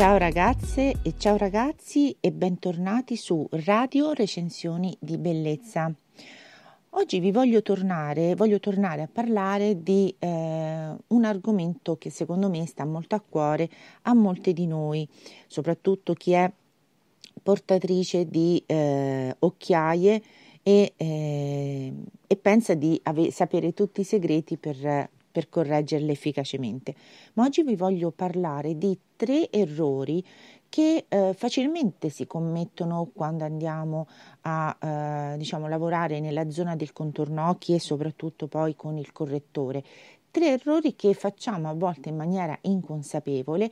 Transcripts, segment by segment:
Ciao ragazze e ciao ragazzi e bentornati su Radio Recensioni di Bellezza. Oggi vi voglio tornare, voglio tornare a parlare di eh, un argomento che secondo me sta molto a cuore a molte di noi, soprattutto chi è portatrice di eh, occhiaie e, eh, e pensa di ave- sapere tutti i segreti per per correggerle efficacemente. Ma oggi vi voglio parlare di tre errori che eh, facilmente si commettono quando andiamo a eh, diciamo, lavorare nella zona del contorno occhi e soprattutto poi con il correttore. Tre errori che facciamo a volte in maniera inconsapevole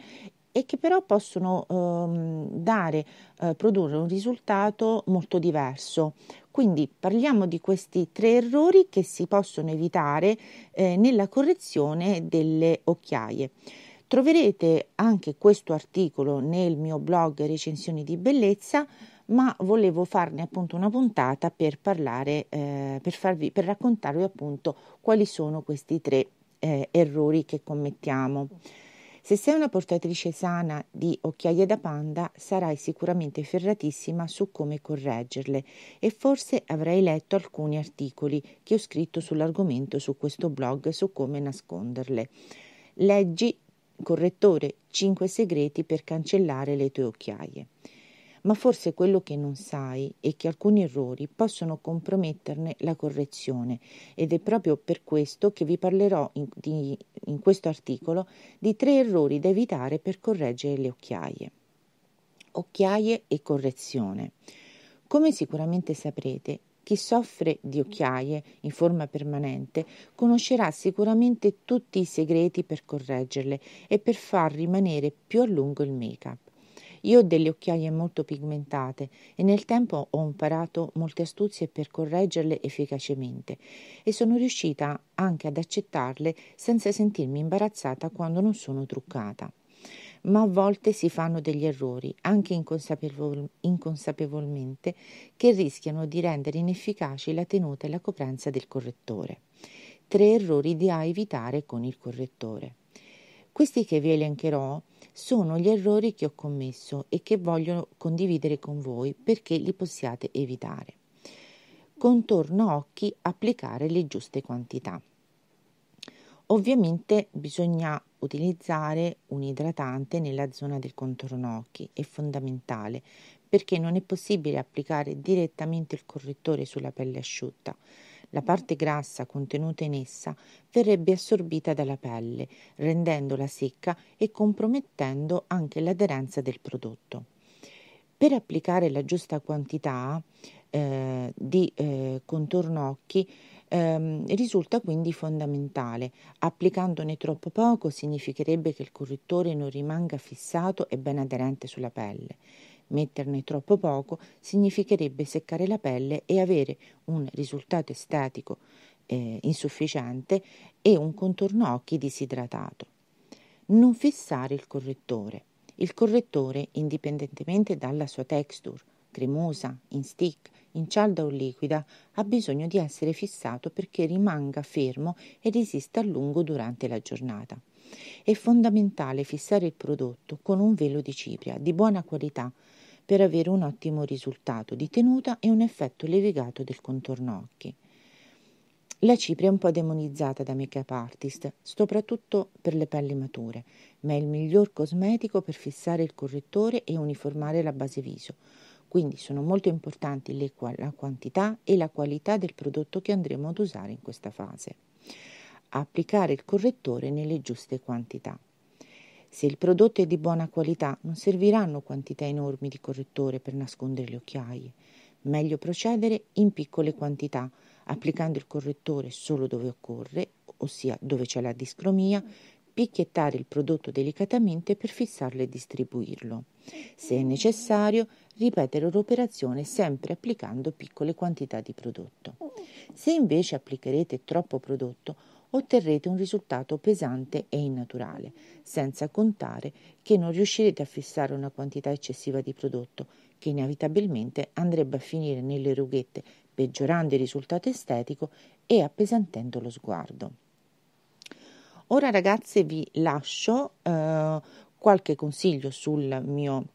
e che però possono ehm, dare, eh, produrre un risultato molto diverso. Quindi parliamo di questi tre errori che si possono evitare eh, nella correzione delle occhiaie. Troverete anche questo articolo nel mio blog Recensioni di bellezza, ma volevo farne appunto una puntata per parlare, eh, per, farvi, per raccontarvi appunto quali sono questi tre eh, errori che commettiamo. Se sei una portatrice sana di occhiaie da panda, sarai sicuramente ferratissima su come correggerle e forse avrai letto alcuni articoli che ho scritto sull'argomento su questo blog su come nasconderle. Leggi Correttore 5 segreti per cancellare le tue occhiaie ma forse quello che non sai è che alcuni errori possono comprometterne la correzione ed è proprio per questo che vi parlerò in, di, in questo articolo di tre errori da evitare per correggere le occhiaie. Occhiaie e correzione. Come sicuramente saprete, chi soffre di occhiaie in forma permanente conoscerà sicuramente tutti i segreti per correggerle e per far rimanere più a lungo il make-up. Io ho delle occhiaie molto pigmentate e nel tempo ho imparato molte astuzie per correggerle efficacemente e sono riuscita anche ad accettarle senza sentirmi imbarazzata quando non sono truccata. Ma a volte si fanno degli errori, anche inconsapevol- inconsapevolmente, che rischiano di rendere inefficaci la tenuta e la coprenza del correttore. Tre errori da evitare con il correttore. Questi che vi elencherò sono gli errori che ho commesso e che voglio condividere con voi perché li possiate evitare. Contorno occhi, applicare le giuste quantità. Ovviamente bisogna utilizzare un idratante nella zona del contorno occhi, è fondamentale perché non è possibile applicare direttamente il correttore sulla pelle asciutta la parte grassa contenuta in essa verrebbe assorbita dalla pelle, rendendola secca e compromettendo anche l'aderenza del prodotto. Per applicare la giusta quantità eh, di eh, contorno occhi, Ehm, risulta quindi fondamentale. Applicandone troppo poco significherebbe che il correttore non rimanga fissato e ben aderente sulla pelle. Metterne troppo poco significherebbe seccare la pelle e avere un risultato estetico eh, insufficiente e un contorno occhi disidratato. Non fissare il correttore. Il correttore, indipendentemente dalla sua texture, cremosa, in stick, in cialda o liquida, ha bisogno di essere fissato perché rimanga fermo e resista a lungo durante la giornata. È fondamentale fissare il prodotto con un velo di cipria di buona qualità per avere un ottimo risultato di tenuta e un effetto levigato del contorno occhi. La cipria è un po' demonizzata da make-up artist, soprattutto per le pelli mature, ma è il miglior cosmetico per fissare il correttore e uniformare la base viso. Quindi sono molto importanti le, la quantità e la qualità del prodotto che andremo ad usare in questa fase applicare il correttore nelle giuste quantità. Se il prodotto è di buona qualità non serviranno quantità enormi di correttore per nascondere le occhiaie, meglio procedere in piccole quantità, applicando il correttore solo dove occorre, ossia dove c'è la discromia, picchiettare il prodotto delicatamente per fissarlo e distribuirlo. Se è necessario, ripetere l'operazione sempre applicando piccole quantità di prodotto. Se invece applicherete troppo prodotto, otterrete un risultato pesante e innaturale, senza contare che non riuscirete a fissare una quantità eccessiva di prodotto che inevitabilmente andrebbe a finire nelle rughette, peggiorando il risultato estetico e appesantendo lo sguardo. Ora ragazze vi lascio eh, qualche consiglio sul mio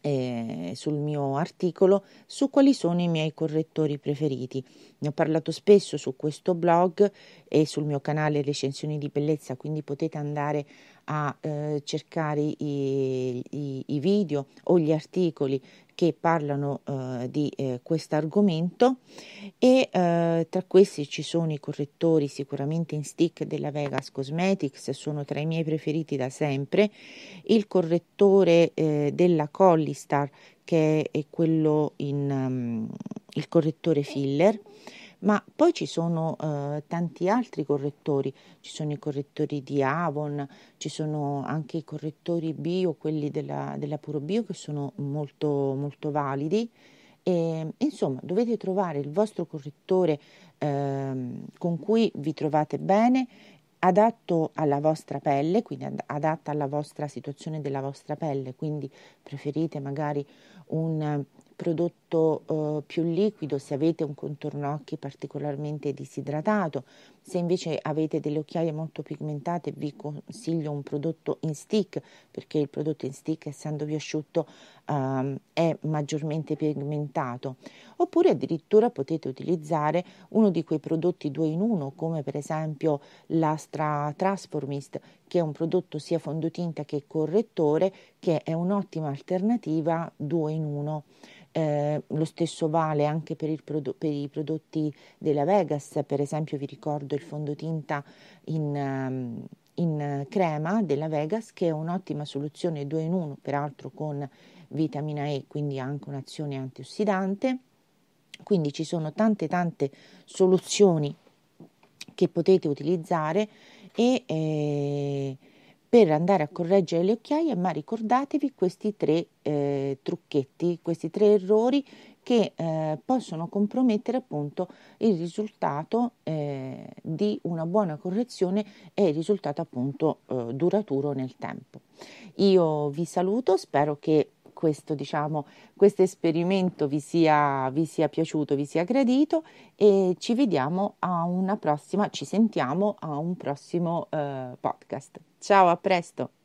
eh, sul mio articolo su quali sono i miei correttori preferiti. Ne ho parlato spesso su questo blog e sul mio canale Recensioni di Bellezza, quindi potete andare a eh, cercare i, i, i, video o gli articoli che parlano eh, di eh, questo argomento e eh, tra questi ci sono i correttori sicuramente in stick della Vegas Cosmetics, sono tra i miei preferiti da sempre, il correttore eh, della Collistar che è quello in um, il correttore filler ma poi ci sono eh, tanti altri correttori, ci sono i correttori di Avon, ci sono anche i correttori bio, quelli della, della Puro Bio che sono molto, molto validi. E, insomma, dovete trovare il vostro correttore eh, con cui vi trovate bene, adatto alla vostra pelle, quindi adatta alla vostra situazione della vostra pelle, quindi preferite magari un prodotto eh, più liquido se avete un contorno occhi particolarmente disidratato, se invece avete delle occhiaie molto pigmentate vi consiglio un prodotto in stick perché il prodotto in stick essendovi asciutto eh, è maggiormente pigmentato oppure addirittura potete utilizzare uno di quei prodotti 2 in 1 come per esempio l'Astra Transformist che è un prodotto sia fondotinta che correttore, che è un'ottima alternativa due in uno. Eh, lo stesso vale anche per, prodo- per, i prodotti della Vegas, per esempio vi ricordo il fondotinta in, ehm, in crema della Vegas che è un'ottima soluzione 2 in 1, peraltro con vitamina E, quindi anche un'azione antiossidante. Quindi ci sono tante tante soluzioni che potete utilizzare e eh, per andare a correggere le occhiaie, ma ricordatevi questi tre eh, trucchetti, questi tre errori che eh, possono compromettere appunto il risultato eh, di una buona correzione e il risultato appunto eh, duraturo nel tempo. Io vi saluto, spero che questo, diciamo, questo esperimento vi sia, vi sia piaciuto, vi sia gradito e ci vediamo a una prossima, ci sentiamo a un prossimo eh, podcast. Ciao, a presto!